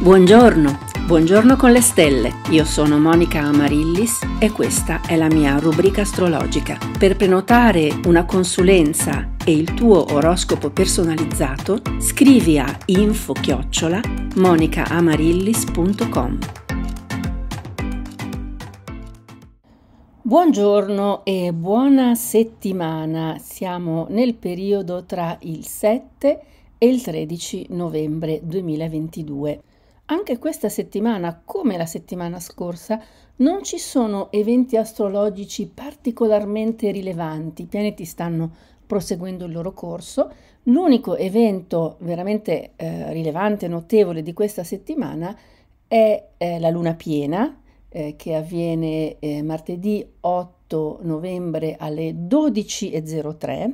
Buongiorno, buongiorno con le stelle. Io sono Monica Amarillis e questa è la mia rubrica astrologica. Per prenotare una consulenza e il tuo oroscopo personalizzato, scrivi a info-chiocciola monicaamarillis.com. Buongiorno e buona settimana. Siamo nel periodo tra il 7 e il 13 novembre 2022. Anche questa settimana, come la settimana scorsa, non ci sono eventi astrologici particolarmente rilevanti, i pianeti stanno proseguendo il loro corso. L'unico evento veramente eh, rilevante, notevole di questa settimana è eh, la luna piena, eh, che avviene eh, martedì 8 novembre alle 12.03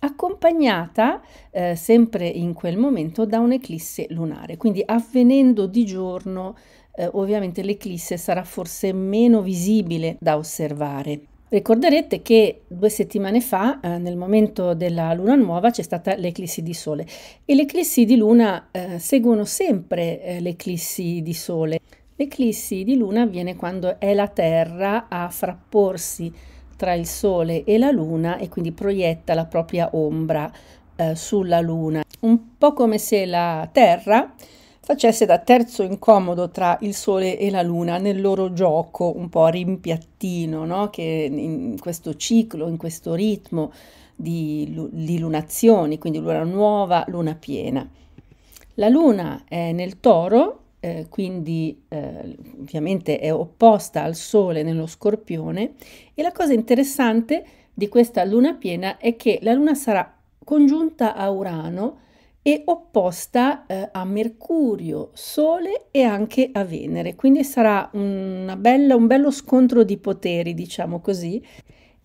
accompagnata eh, sempre in quel momento da un'eclisse lunare. Quindi avvenendo di giorno, eh, ovviamente l'eclisse sarà forse meno visibile da osservare. Ricorderete che due settimane fa, eh, nel momento della luna nuova, c'è stata l'eclissi di sole e le eclissi di luna eh, seguono sempre eh, le eclissi di sole. L'eclissi di luna avviene quando è la Terra a frapporsi tra il Sole e la Luna e quindi proietta la propria ombra eh, sulla Luna, un po' come se la Terra facesse da terzo incomodo tra il Sole e la Luna nel loro gioco un po' a rimpiattino, no? che in questo ciclo, in questo ritmo di, di lunazioni, quindi luna nuova, luna piena. La Luna è nel toro eh, quindi eh, ovviamente è opposta al Sole nello Scorpione e la cosa interessante di questa luna piena è che la luna sarà congiunta a Urano e opposta eh, a Mercurio, Sole e anche a Venere, quindi sarà bella, un bello scontro di poteri, diciamo così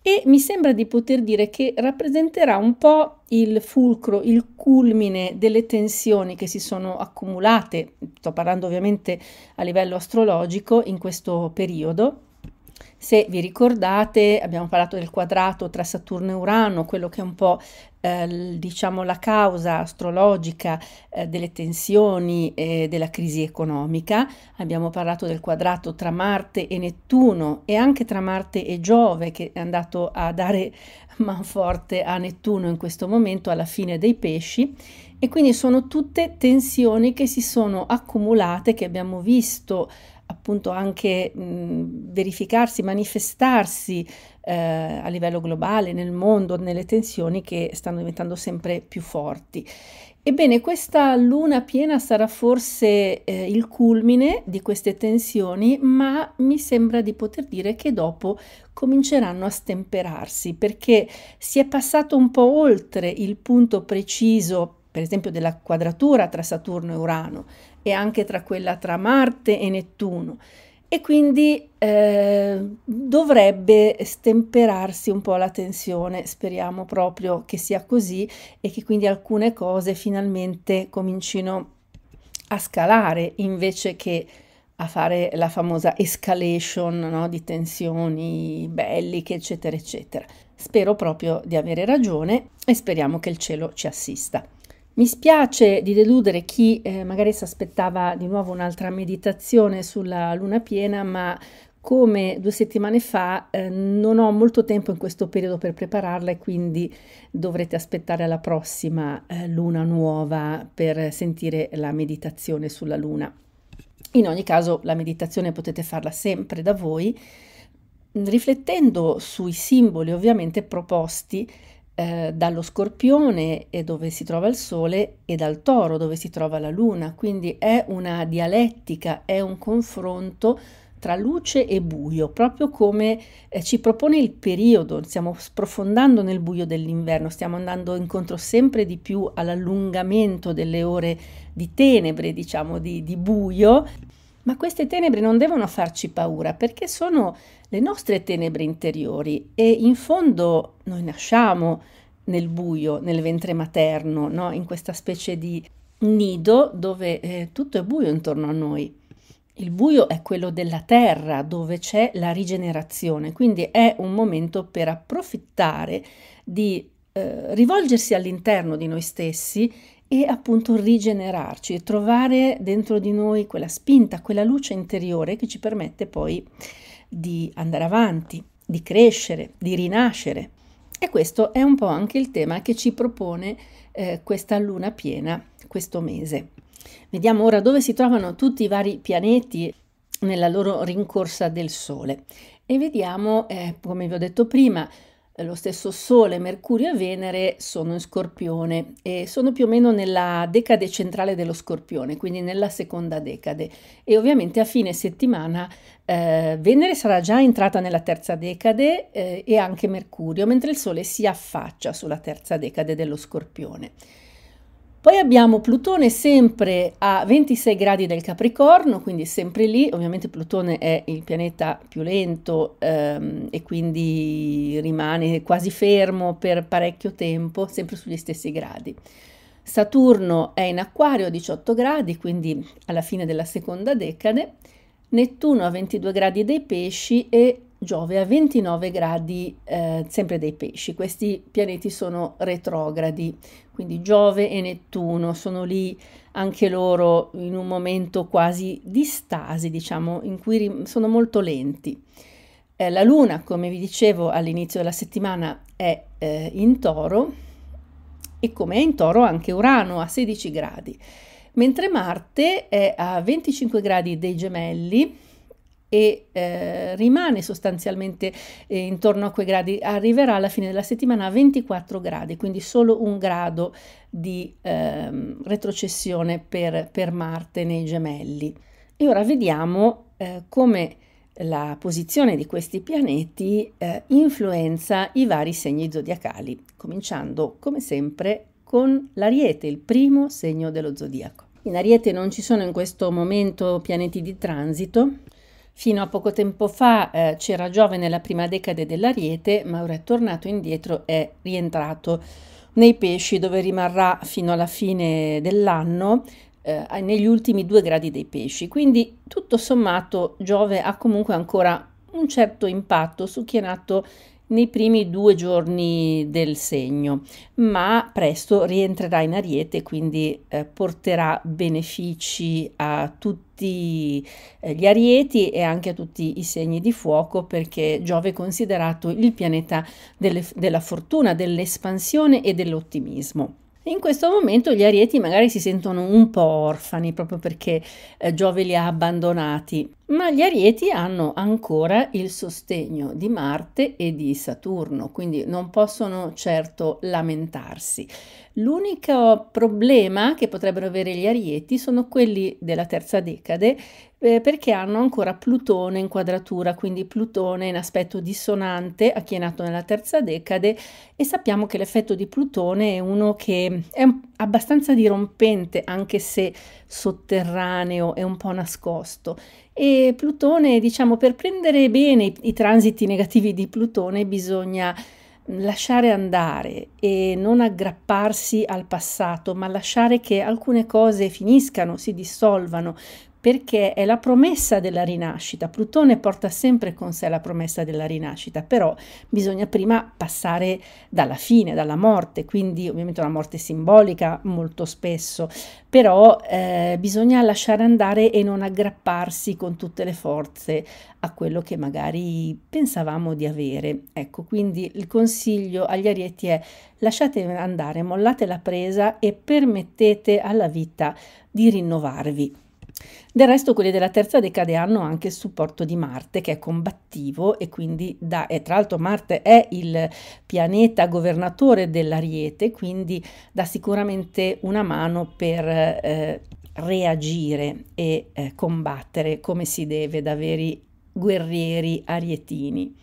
e mi sembra di poter dire che rappresenterà un po' il fulcro, il culmine delle tensioni che si sono accumulate, sto parlando ovviamente a livello astrologico in questo periodo se vi ricordate, abbiamo parlato del quadrato tra Saturno e Urano, quello che è un po' eh, diciamo la causa astrologica eh, delle tensioni e eh, della crisi economica. Abbiamo parlato del quadrato tra Marte e Nettuno e anche tra Marte e Giove che è andato a dare manforte a Nettuno in questo momento alla fine dei pesci e quindi sono tutte tensioni che si sono accumulate che abbiamo visto appunto anche mh, verificarsi, manifestarsi eh, a livello globale, nel mondo, nelle tensioni che stanno diventando sempre più forti. Ebbene, questa luna piena sarà forse eh, il culmine di queste tensioni, ma mi sembra di poter dire che dopo cominceranno a stemperarsi perché si è passato un po' oltre il punto preciso, per esempio, della quadratura tra Saturno e Urano, e anche tra quella tra Marte e Nettuno e quindi eh, dovrebbe stemperarsi un po' la tensione, speriamo proprio che sia così e che quindi alcune cose finalmente comincino a scalare invece che a fare la famosa escalation no? di tensioni belliche, eccetera, eccetera. Spero proprio di avere ragione e speriamo che il cielo ci assista. Mi spiace di deludere chi eh, magari si aspettava di nuovo un'altra meditazione sulla luna piena, ma come due settimane fa eh, non ho molto tempo in questo periodo per prepararla e quindi dovrete aspettare la prossima eh, luna nuova per sentire la meditazione sulla luna. In ogni caso la meditazione potete farla sempre da voi, riflettendo sui simboli ovviamente proposti eh, dallo scorpione dove si trova il sole e dal toro dove si trova la luna, quindi è una dialettica, è un confronto tra luce e buio, proprio come eh, ci propone il periodo, stiamo sprofondando nel buio dell'inverno, stiamo andando incontro sempre di più all'allungamento delle ore di tenebre, diciamo, di, di buio ma queste tenebre non devono farci paura perché sono le nostre tenebre interiori e in fondo noi nasciamo nel buio, nel ventre materno, no? in questa specie di nido dove eh, tutto è buio intorno a noi. Il buio è quello della terra dove c'è la rigenerazione, quindi è un momento per approfittare di eh, rivolgersi all'interno di noi stessi e appunto rigenerarci e trovare dentro di noi quella spinta, quella luce interiore che ci permette poi di andare avanti, di crescere, di rinascere. E questo è un po' anche il tema che ci propone eh, questa luna piena questo mese. Vediamo ora dove si trovano tutti i vari pianeti nella loro rincorsa del Sole e vediamo, eh, come vi ho detto prima, eh, lo stesso Sole, Mercurio e Venere sono in Scorpione e sono più o meno nella decade centrale dello Scorpione, quindi nella seconda decade. E ovviamente a fine settimana eh, Venere sarà già entrata nella terza decade eh, e anche Mercurio, mentre il Sole si affaccia sulla terza decade dello Scorpione. Poi abbiamo Plutone sempre a 26 gradi del Capricorno, quindi sempre lì, ovviamente Plutone è il pianeta più lento ehm, e quindi rimane quasi fermo per parecchio tempo, sempre sugli stessi gradi. Saturno è in acquario a 18 gradi, quindi alla fine della seconda decade, Nettuno a 22 gradi dei pesci e Giove a 29 gradi eh, sempre dei pesci, questi pianeti sono retrogradi, quindi Giove e Nettuno sono lì anche loro in un momento quasi di stasi, diciamo, in cui sono molto lenti. Eh, la Luna, come vi dicevo all'inizio della settimana, è eh, in toro e come è in toro anche Urano a 16 gradi, mentre Marte è a 25 gradi dei gemelli e eh, rimane sostanzialmente eh, intorno a quei gradi, arriverà alla fine della settimana a 24 gradi, quindi solo un grado di eh, retrocessione per, per, Marte nei gemelli. E ora vediamo eh, come la posizione di questi pianeti eh, influenza i vari segni zodiacali, cominciando come sempre con l'ariete, il primo segno dello zodiaco. In Ariete non ci sono in questo momento pianeti di transito, Fino a poco tempo fa eh, c'era Giove nella prima decade dell'Ariete, ma ora è tornato indietro e rientrato nei pesci dove rimarrà fino alla fine dell'anno eh, negli ultimi due gradi dei pesci. Quindi tutto sommato Giove ha comunque ancora un certo impatto su chi è nato nei primi due giorni del segno, ma presto rientrerà in Ariete, quindi eh, porterà benefici a tutti tutti eh, gli arieti e anche a tutti i segni di fuoco perché Giove è considerato il pianeta delle, della fortuna, dell'espansione e dell'ottimismo. In questo momento gli arieti magari si sentono un po' orfani proprio perché eh, Giove li ha abbandonati, ma gli arieti hanno ancora il sostegno di Marte e di Saturno, quindi non possono certo lamentarsi. L'unico problema che potrebbero avere gli arieti sono quelli della terza decade eh, perché hanno ancora Plutone in quadratura, quindi Plutone in aspetto dissonante a chi è nato nella terza decade e sappiamo che l'effetto di Plutone è uno che è abbastanza dirompente anche se sotterraneo e un po' nascosto e Plutone, diciamo, per prendere bene i, i transiti negativi di Plutone bisogna lasciare andare e non aggrapparsi al passato, ma lasciare che alcune cose finiscano, si dissolvano, perché è la promessa della rinascita. Plutone porta sempre con sé la promessa della rinascita, però bisogna prima passare dalla fine, dalla morte, quindi ovviamente una morte simbolica molto spesso, però eh, bisogna lasciare andare e non aggrapparsi con tutte le forze a quello che magari pensavamo di avere. Ecco, quindi il consiglio agli arieti è lasciate andare, mollate la presa e permettete alla vita di rinnovarvi. Del resto quelli della terza decade hanno anche il supporto di Marte che è combattivo e quindi da, e tra l'altro Marte è il pianeta governatore dell'Ariete, quindi dà sicuramente una mano per eh, reagire e eh, combattere come si deve da veri guerrieri arietini.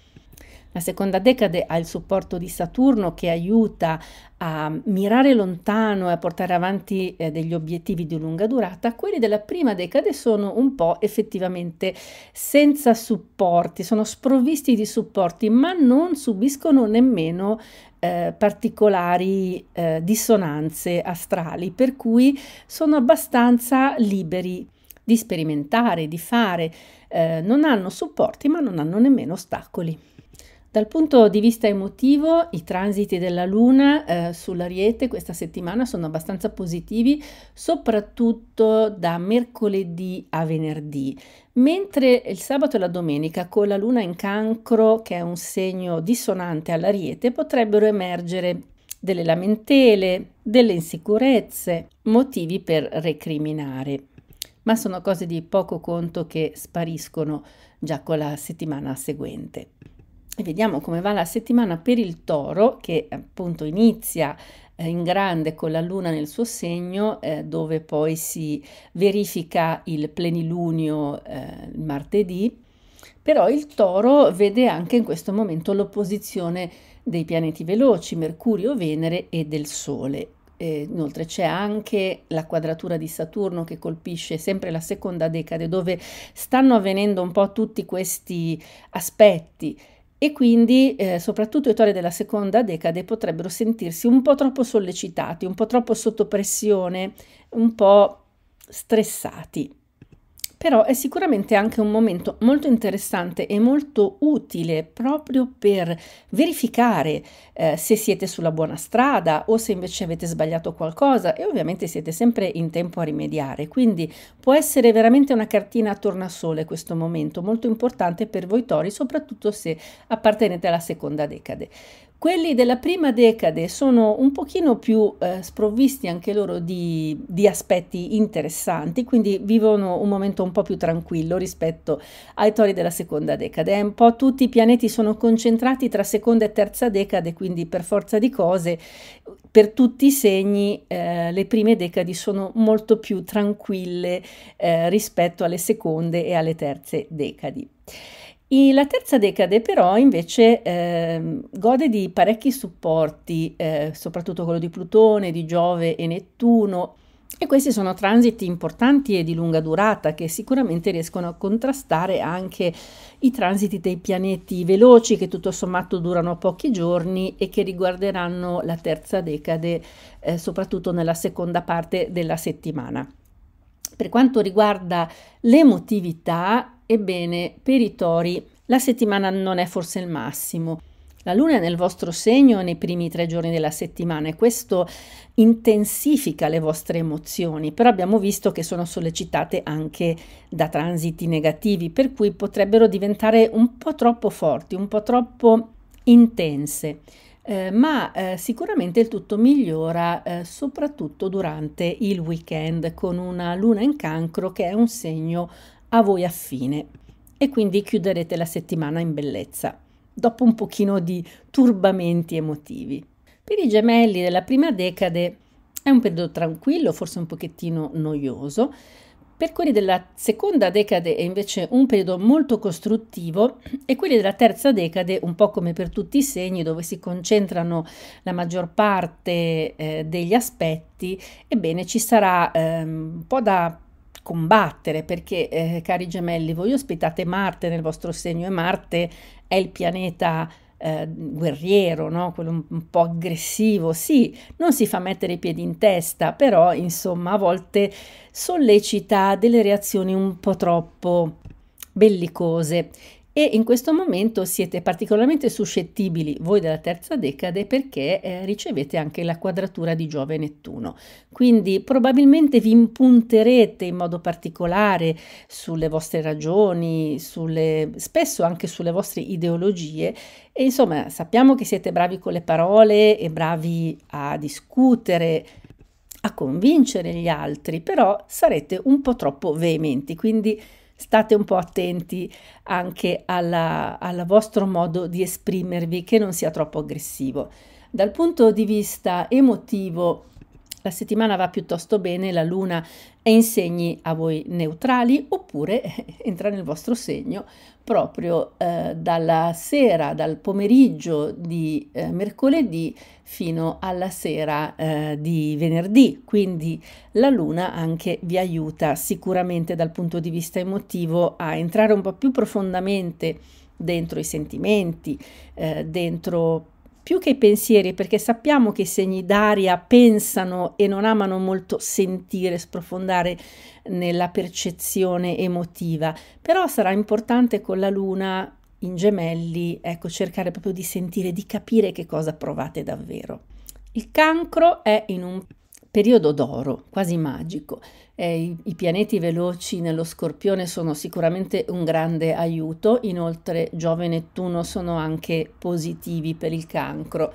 La seconda decade ha il supporto di Saturno che aiuta a mirare lontano e a portare avanti eh, degli obiettivi di lunga durata, quelli della prima decade sono un po' effettivamente senza supporti, sono sprovvisti di supporti, ma non subiscono nemmeno eh, particolari eh, dissonanze astrali, per cui sono abbastanza liberi di sperimentare, di fare, eh, non hanno supporti ma non hanno nemmeno ostacoli. Dal punto di vista emotivo, i transiti della Luna eh, sull'Ariete questa settimana sono abbastanza positivi, soprattutto da mercoledì a venerdì, mentre il sabato e la domenica con la Luna in cancro, che è un segno dissonante all'Ariete, potrebbero emergere delle lamentele, delle insicurezze, motivi per recriminare. Ma sono cose di poco conto che spariscono già con la settimana seguente e vediamo come va la settimana per il toro che appunto inizia eh, in grande con la luna nel suo segno eh, dove poi si verifica il plenilunio eh, martedì però il toro vede anche in questo momento l'opposizione dei pianeti veloci mercurio venere e del sole eh, inoltre c'è anche la quadratura di Saturno che colpisce sempre la seconda decade dove stanno avvenendo un po' tutti questi aspetti e quindi eh, soprattutto i tori della seconda decade potrebbero sentirsi un po' troppo sollecitati, un po' troppo sotto pressione, un po' stressati però è sicuramente anche un momento molto interessante e molto utile proprio per verificare eh, se siete sulla buona strada o se invece avete sbagliato qualcosa e ovviamente siete sempre in tempo a rimediare, quindi può essere veramente una cartina a tornasole questo momento, molto importante per voi tori, soprattutto se appartenete alla seconda decade. Quelli della prima decade sono un pochino più eh, sprovvisti anche loro di, di, aspetti interessanti, quindi vivono un momento un po' più tranquillo rispetto ai tori della seconda decade. un po' tutti i pianeti sono concentrati tra seconda e terza decade, quindi per forza di cose, per tutti i segni, eh, le prime decadi sono molto più tranquille eh, rispetto alle seconde e alle terze decadi. E la terza decade però invece eh, gode di parecchi supporti, eh, soprattutto quello di Plutone, di Giove e Nettuno, e questi sono transiti importanti e di lunga durata che sicuramente riescono a contrastare anche i transiti dei pianeti veloci che tutto sommato durano pochi giorni e che riguarderanno la terza decade, eh, soprattutto nella seconda parte della settimana. Per quanto riguarda l'emotività, Ebbene, per i tori la settimana non è forse il massimo. La luna è nel vostro segno nei primi tre giorni della settimana e questo intensifica le vostre emozioni, però abbiamo visto che sono sollecitate anche da transiti negativi, per cui potrebbero diventare un po' troppo forti, un po' troppo intense. Eh, ma eh, sicuramente il tutto migliora eh, soprattutto durante il weekend con una luna in cancro che è un segno a voi affine e quindi chiuderete la settimana in bellezza, dopo un pochino di turbamenti emotivi. Per i gemelli della prima decade è un periodo tranquillo, forse un pochettino noioso, per quelli della seconda decade è invece un periodo molto costruttivo e quelli della terza decade, un po' come per tutti i segni, dove si concentrano la maggior parte eh, degli aspetti, ebbene ci sarà eh, un po' da combattere perché eh, cari gemelli voi ospitate Marte nel vostro segno e Marte è il pianeta eh, guerriero, no? quello un, un, po' aggressivo, sì, non si fa mettere i piedi in testa, però insomma a volte sollecita delle reazioni un po' troppo bellicose e in questo momento siete particolarmente suscettibili voi della terza decade perché eh, ricevete anche la quadratura di Giove e Nettuno. Quindi probabilmente vi impunterete in modo particolare sulle vostre ragioni, sulle, spesso anche sulle vostre ideologie e insomma sappiamo che siete bravi con le parole e bravi a discutere a convincere gli altri, però sarete un po' troppo veementi, quindi state un po' attenti anche al vostro modo di esprimervi, che non sia troppo aggressivo. Dal punto di vista emotivo, la settimana va piuttosto bene, la luna è in segni a voi neutrali oppure entra nel vostro segno proprio eh, dalla sera, dal pomeriggio di eh, mercoledì fino alla sera eh, di venerdì. Quindi la luna anche vi aiuta sicuramente dal punto di vista emotivo a entrare un po' più profondamente dentro i sentimenti, eh, dentro più che i pensieri, perché sappiamo che i segni d'aria pensano e non amano molto sentire, sprofondare nella percezione emotiva, però sarà importante con la luna in gemelli, ecco, cercare proprio di sentire, di capire che cosa provate davvero. Il cancro è in un periodo d'oro, quasi magico, eh, i, i, pianeti veloci nello Scorpione sono sicuramente un grande aiuto, inoltre Giove e Nettuno sono anche positivi per il cancro.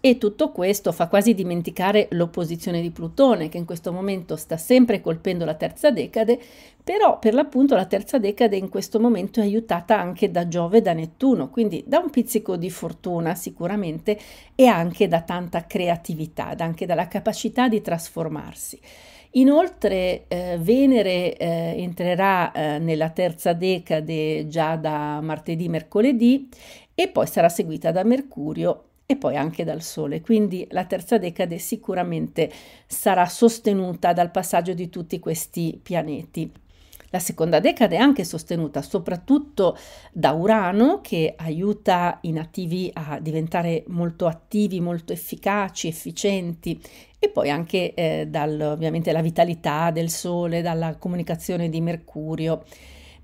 E tutto questo fa quasi dimenticare l'opposizione di Plutone, che in questo momento sta sempre colpendo la terza decade, però per l'appunto la terza decade in questo momento è aiutata anche da Giove e da Nettuno, quindi da un pizzico di fortuna sicuramente e anche da tanta creatività, anche dalla capacità di trasformarsi. Inoltre eh, Venere eh, entrerà eh, nella terza decade già da martedì, mercoledì e poi sarà seguita da Mercurio e poi anche dal Sole. Quindi la terza decade sicuramente sarà sostenuta dal passaggio di tutti questi pianeti. La seconda decade è anche sostenuta soprattutto da Urano che aiuta i nativi a diventare molto attivi, molto efficaci, efficienti e poi anche eh, dal, ovviamente la vitalità del Sole, dalla comunicazione di Mercurio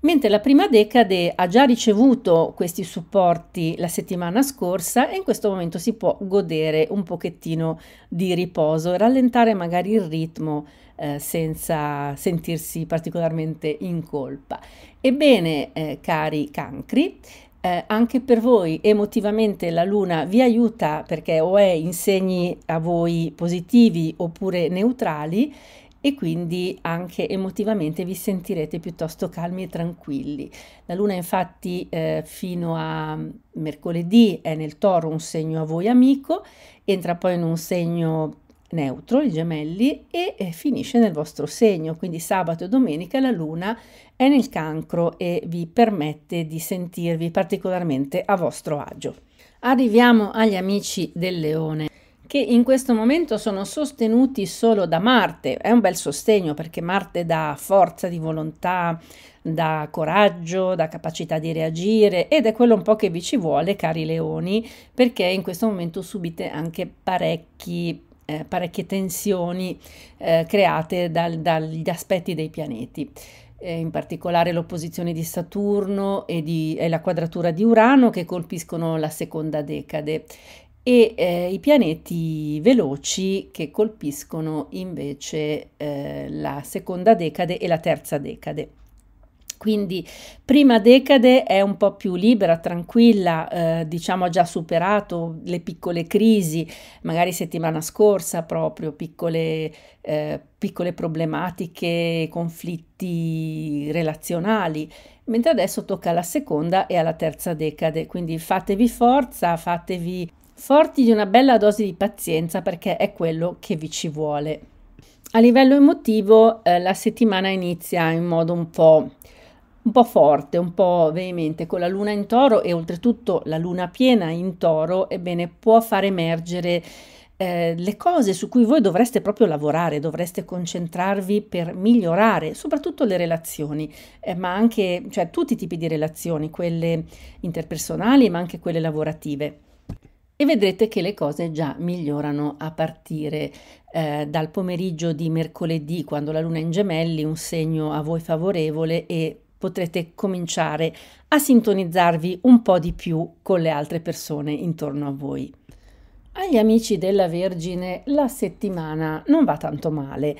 mentre la prima decade ha già ricevuto questi supporti la settimana scorsa e in questo momento si può godere un pochettino di riposo, rallentare magari il ritmo eh, senza sentirsi particolarmente in colpa. Ebbene, eh, cari cancri, eh, anche per voi emotivamente la luna vi aiuta perché o è in segni a voi positivi oppure neutrali e quindi anche emotivamente vi sentirete piuttosto calmi e tranquilli. La luna infatti eh, fino a mercoledì è nel toro un segno a voi amico, entra poi in un segno neutro, i gemelli, e eh, finisce nel vostro segno. Quindi sabato e domenica la luna è nel cancro e vi permette di sentirvi particolarmente a vostro agio. Arriviamo agli amici del leone che in questo momento sono sostenuti solo da Marte. È un bel sostegno perché Marte dà forza di volontà, dà coraggio, dà capacità di reagire ed è quello un po' che vi ci vuole, cari leoni, perché in questo momento subite anche parecchi eh, parecchie tensioni eh, create dal, dagli aspetti dei pianeti. Eh, in particolare l'opposizione di Saturno e, di, e, la quadratura di Urano che colpiscono la seconda decade e eh, i pianeti veloci che colpiscono invece eh, la seconda decade e la terza decade. Quindi prima decade è un po' più libera, tranquilla, eh, diciamo ha già superato le piccole crisi, magari settimana scorsa proprio, piccole, eh, piccole problematiche, conflitti relazionali, mentre adesso tocca alla seconda e alla terza decade, quindi fatevi forza, fatevi Forti di una bella dose di pazienza perché è quello che vi ci vuole. A livello emotivo eh, la settimana inizia in modo un po', un po' forte, un po' veemente con la luna in toro e oltretutto la luna piena in toro, ebbene può far emergere eh, le cose su cui voi dovreste proprio lavorare, dovreste concentrarvi per migliorare, soprattutto le relazioni, eh, ma anche cioè, tutti i tipi di relazioni, quelle interpersonali ma anche quelle lavorative e vedrete che le cose già migliorano a partire eh, dal pomeriggio di mercoledì, quando la luna è in gemelli, un segno a voi favorevole e potrete cominciare a sintonizzarvi un po' di più con le altre persone intorno a voi. Agli amici della Vergine la settimana non va tanto male.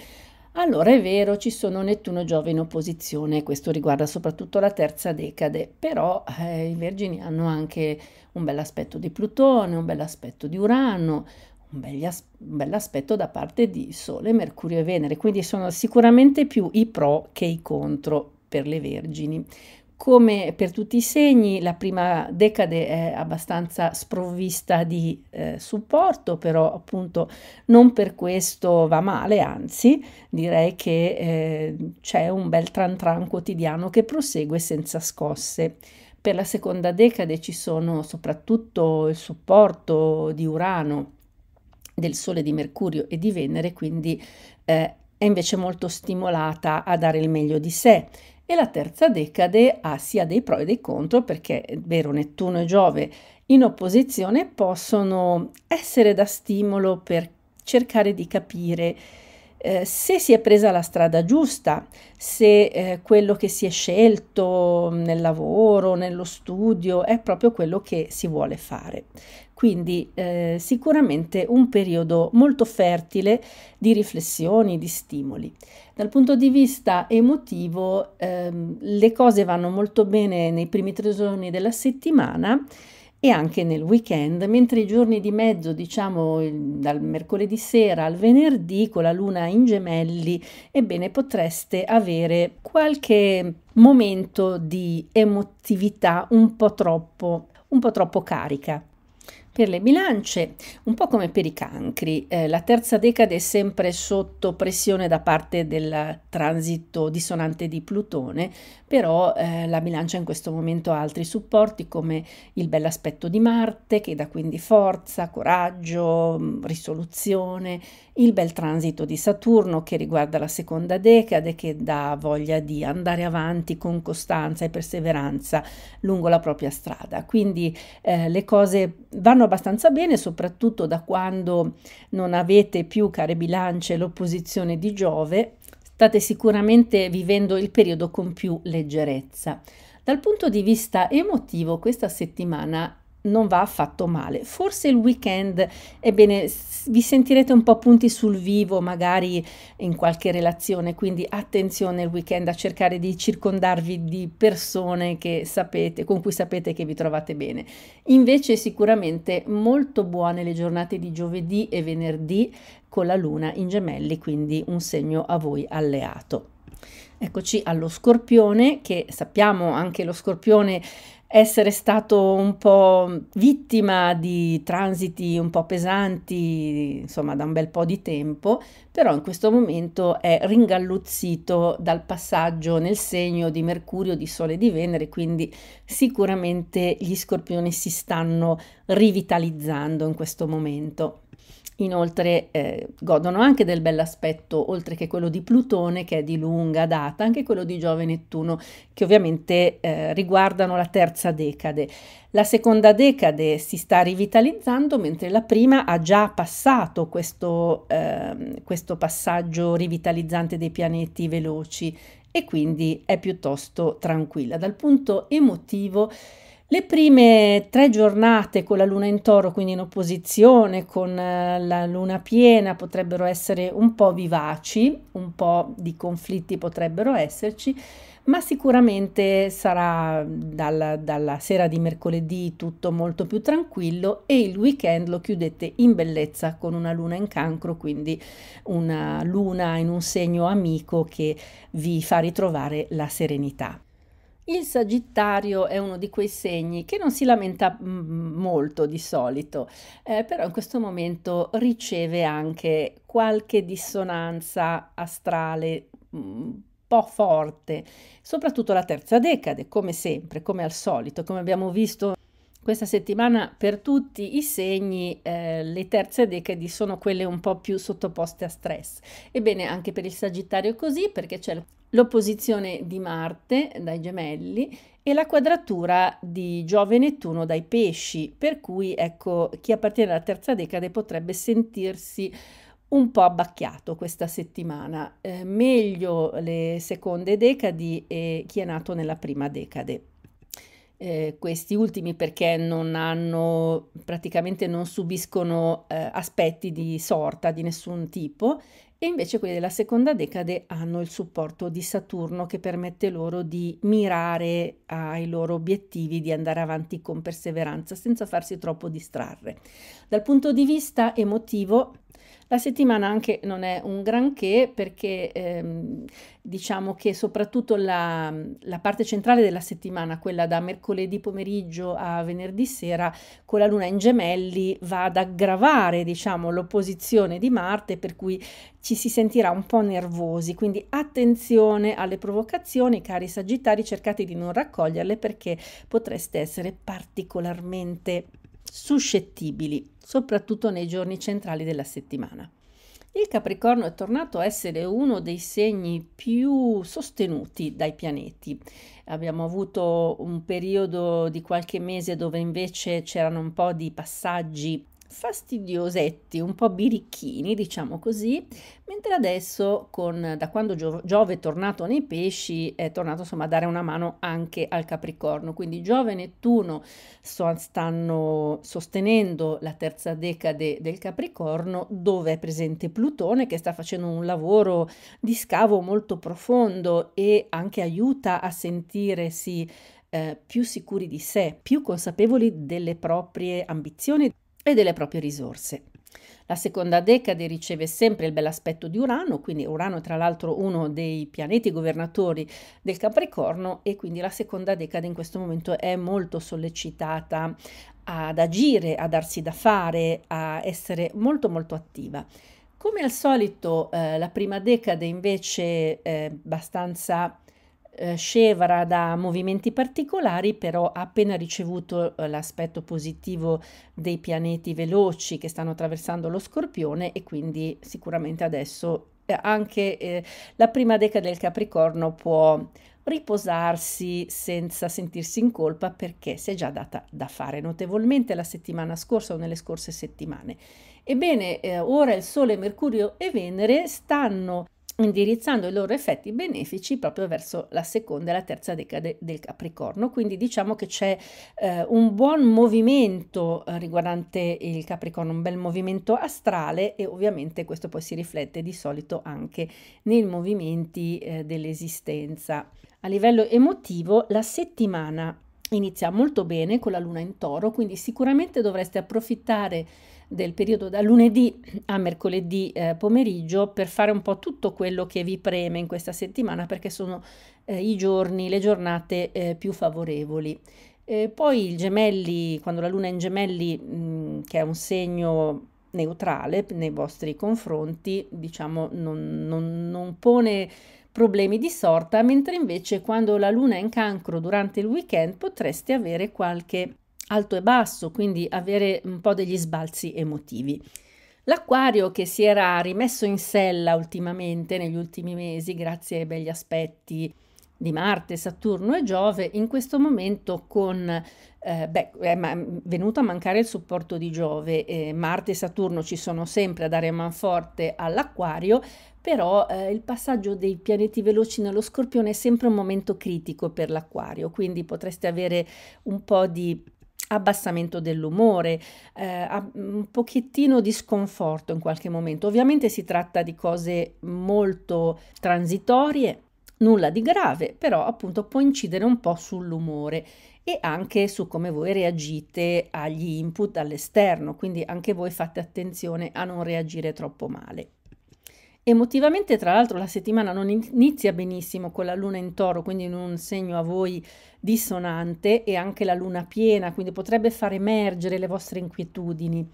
Allora è vero, ci sono Nettuno e Giove in opposizione, questo riguarda soprattutto la terza decade, però eh, i Vergini hanno anche un bel aspetto di Plutone, un bel aspetto di Urano, un bel, as- un bel aspetto da parte di Sole, Mercurio e Venere, quindi sono sicuramente più i pro che i contro per le Vergini. Come per tutti i segni, la prima decade è abbastanza sprovvista di eh, supporto, però appunto non per questo va male, anzi direi che eh, c'è un bel tran tran quotidiano che prosegue senza scosse. Per la seconda decade ci sono soprattutto il supporto di Urano, del Sole, di Mercurio e di Venere, quindi eh, è invece molto stimolata a dare il meglio di sé e la terza decade ha sia dei pro e dei contro perché è Vero, Nettuno e Giove in opposizione possono essere da stimolo per cercare di capire eh, se si è presa la strada giusta, se eh, quello che si è scelto nel lavoro, nello studio, è proprio quello che si vuole fare. Quindi eh, sicuramente un periodo molto fertile di riflessioni, di stimoli. Dal punto di vista emotivo ehm, le cose vanno molto bene nei primi tre giorni della settimana e anche nel weekend, mentre i giorni di mezzo, diciamo dal mercoledì sera al venerdì con la luna in gemelli, ebbene potreste avere qualche momento di emotività un po' troppo, un po' troppo carica. Per le bilance, un po' come per i cancri, eh, la terza decade è sempre sotto pressione da parte del transito dissonante di Plutone, però eh, la bilancia in questo momento ha altri supporti come il bell'aspetto di Marte, che dà quindi forza, coraggio, mm, risoluzione, il bel transito di Saturno, che riguarda la seconda decade, che dà voglia di andare avanti con costanza e perseveranza lungo la propria strada. Quindi eh, le cose vanno abbastanza bene, soprattutto da quando non avete più, care bilance, l'opposizione di Giove, state sicuramente vivendo il periodo con più leggerezza. Dal punto di vista emotivo questa settimana non va affatto male. Forse il weekend, ebbene, vi sentirete un po' punti sul vivo, magari in qualche relazione, quindi attenzione il weekend a cercare di circondarvi di persone che sapete, con cui sapete che vi trovate bene. Invece sicuramente molto buone le giornate di giovedì e venerdì con la luna in gemelli, quindi un segno a voi alleato. Eccoci allo scorpione, che sappiamo anche lo scorpione essere stato un po' vittima di transiti un po' pesanti, insomma, da un bel po' di tempo, però in questo momento è ringalluzzito dal passaggio nel segno di Mercurio, di Sole e di Venere, quindi sicuramente gli scorpioni si stanno rivitalizzando in questo momento. Inoltre eh, godono anche del bell'aspetto, oltre che quello di Plutone, che è di lunga data, anche quello di Giove e Nettuno, che ovviamente eh, riguardano la terza decade. La seconda decade si sta rivitalizzando, mentre la prima ha già passato questo, eh, questo passaggio rivitalizzante dei pianeti veloci e quindi è piuttosto tranquilla. Dal punto emotivo le prime tre giornate con la luna in toro, quindi in opposizione con eh, la luna piena, potrebbero essere un po' vivaci, un po' di conflitti potrebbero esserci, ma sicuramente sarà dalla, dalla sera di mercoledì tutto molto più tranquillo e il weekend lo chiudete in bellezza con una luna in cancro, quindi una luna in un segno amico che vi fa ritrovare la serenità. Il Sagittario è uno di quei segni che non si lamenta mm, mm, molto di solito, eh, però in questo momento riceve anche qualche dissonanza astrale mm, un po' forte, soprattutto la terza decade, come sempre, come al solito, come abbiamo visto questa settimana per tutti i segni eh, le terze decadi sono quelle un po' più sottoposte a stress. Ebbene, anche per il Sagittario è così perché c'è l'opposizione di Marte dai gemelli e la quadratura di Giove e Nettuno dai pesci, per cui ecco chi appartiene alla terza decade potrebbe sentirsi un po' abbacchiato questa settimana, eh, meglio le seconde decadi e chi è nato nella prima decade eh, questi ultimi perché non hanno praticamente non subiscono eh, aspetti di sorta di nessun tipo e invece quelli della seconda decade hanno il supporto di Saturno che permette loro di mirare ai loro obiettivi, di andare avanti con perseveranza senza farsi troppo distrarre. Dal punto di vista emotivo la settimana anche non è un granché perché ehm, diciamo che soprattutto la, la, parte centrale della settimana, quella da mercoledì pomeriggio a venerdì sera, con la luna in gemelli va ad aggravare diciamo, l'opposizione di Marte per cui ci si sentirà un po' nervosi. Quindi attenzione alle provocazioni, cari Sagittari, cercate di non raccoglierle perché potreste essere particolarmente suscettibili, soprattutto nei giorni centrali della settimana. Il Capricorno è tornato a essere uno dei segni più sostenuti dai pianeti. Abbiamo avuto un periodo di qualche mese dove invece c'erano un po' di passaggi fastidiosetti, un po' birichini, diciamo così, mentre adesso, con, da quando Gio- Giove è tornato nei pesci, è tornato insomma a dare una mano anche al Capricorno. Quindi Giove e Nettuno so, stanno sostenendo la terza decade del Capricorno, dove è presente Plutone che sta facendo un lavoro di scavo molto profondo e anche aiuta a sentirsi eh, più sicuri di sé, più consapevoli delle proprie ambizioni e delle proprie risorse. La seconda decade riceve sempre il bell'aspetto di Urano, quindi Urano è tra l'altro uno dei pianeti governatori del Capricorno e quindi la seconda decade in questo momento è molto sollecitata ad agire, a darsi da fare, a essere molto molto attiva. Come al solito eh, la prima decade invece è abbastanza eh, scevra da movimenti particolari, però ha appena ricevuto eh, l'aspetto positivo dei pianeti veloci che stanno attraversando lo Scorpione e quindi sicuramente adesso eh, anche eh, la prima decada del Capricorno può riposarsi senza sentirsi in colpa perché si è già data da fare notevolmente la settimana scorsa o nelle scorse settimane. Ebbene, eh, ora il Sole, Mercurio e Venere stanno indirizzando i loro effetti benefici proprio verso la seconda e la terza decade del Capricorno. Quindi diciamo che c'è eh, un buon movimento eh, riguardante il Capricorno, un bel movimento astrale e ovviamente questo poi si riflette di solito anche nei movimenti eh, dell'esistenza. A livello emotivo, la settimana inizia molto bene con la luna in toro, quindi sicuramente dovreste approfittare del periodo da lunedì a mercoledì eh, pomeriggio per fare un po' tutto quello che vi preme in questa settimana perché sono eh, i giorni, le giornate eh, più favorevoli. poi il gemelli, quando la luna è in gemelli, mh, mm, che è un segno neutrale nei vostri confronti, diciamo non, non, non pone problemi di sorta, mentre invece quando la luna è in cancro durante il weekend potreste avere qualche alto e basso, quindi avere un po' degli sbalzi emotivi. L'acquario che si era rimesso in sella ultimamente, negli ultimi mesi, grazie ai begli aspetti di Marte, Saturno e Giove, in questo momento con, eh, beh, è venuto a mancare il supporto di Giove, eh, Marte e Saturno ci sono sempre a dare manforte all'acquario, però eh, il passaggio dei pianeti veloci nello scorpione è sempre un momento critico per l'acquario, quindi potreste avere un po' di abbassamento dell'umore, eh, un pochettino di sconforto in qualche momento. Ovviamente si tratta di cose molto transitorie, nulla di grave, però appunto può incidere un po' sull'umore e anche su come voi reagite agli input all'esterno, quindi anche voi fate attenzione a non reagire troppo male. Emotivamente, tra l'altro, la settimana non inizia benissimo con la luna in toro, quindi in un segno a voi dissonante e anche la luna piena, quindi potrebbe far emergere le vostre inquietudini.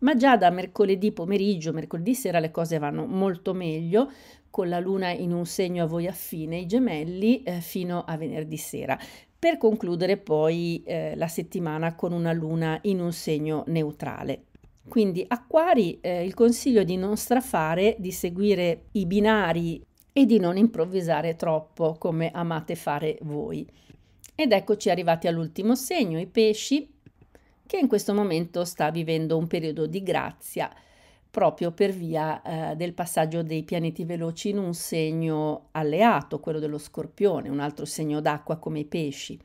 Ma già da mercoledì pomeriggio, mercoledì sera, le cose vanno molto meglio, con la luna in un segno a voi affine, i gemelli, eh, fino a venerdì sera. Per concludere poi eh, la settimana con una luna in un segno neutrale. Quindi acquari eh, il consiglio di non strafare, di seguire i binari e di non improvvisare troppo come amate fare voi. Ed eccoci arrivati all'ultimo segno, i pesci, che in questo momento sta vivendo un periodo di grazia proprio per via eh, del passaggio dei pianeti veloci in un segno alleato, quello dello scorpione, un altro segno d'acqua come i pesci.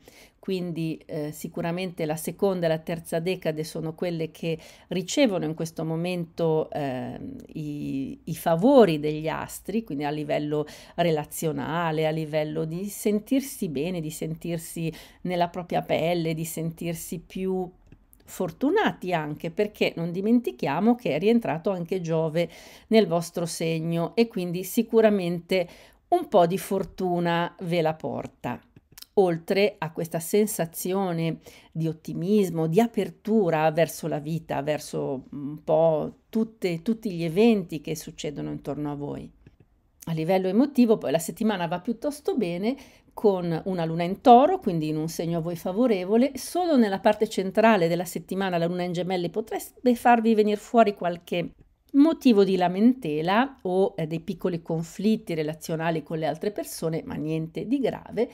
Quindi eh, sicuramente la seconda e la terza decade sono quelle che ricevono in questo momento eh, i, i favori degli astri, quindi a livello relazionale, a livello di sentirsi bene, di sentirsi nella propria pelle, di sentirsi più fortunati anche perché non dimentichiamo che è rientrato anche Giove nel vostro segno e quindi sicuramente un po' di fortuna ve la porta. Oltre a questa sensazione di ottimismo, di apertura verso la vita, verso un po' tutte, tutti gli eventi che succedono intorno a voi. A livello emotivo, poi la settimana va piuttosto bene con una luna in toro, quindi in un segno a voi favorevole, solo nella parte centrale della settimana la luna in gemelli potrebbe farvi venire fuori qualche motivo di lamentela o eh, dei piccoli conflitti relazionali con le altre persone, ma niente di grave.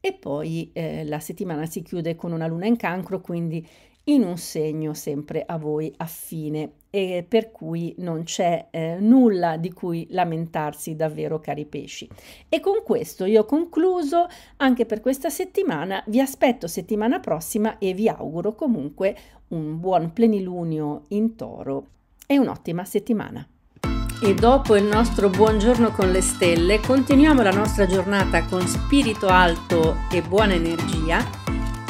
E poi eh, la settimana si chiude con una luna in cancro, quindi in un segno sempre a voi affine e per cui non c'è eh, nulla di cui lamentarsi davvero cari pesci. E con questo io ho concluso anche per questa settimana, vi aspetto settimana prossima e vi auguro comunque un buon plenilunio in toro e un'ottima settimana. E dopo il nostro buongiorno con le stelle continuiamo la nostra giornata con spirito alto e buona energia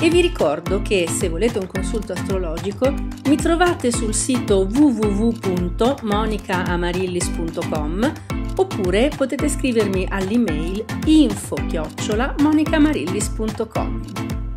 e vi ricordo che se volete un consulto astrologico mi trovate sul sito www.monicaamarillis.com oppure potete scrivermi all'email info-monicamarillis.com.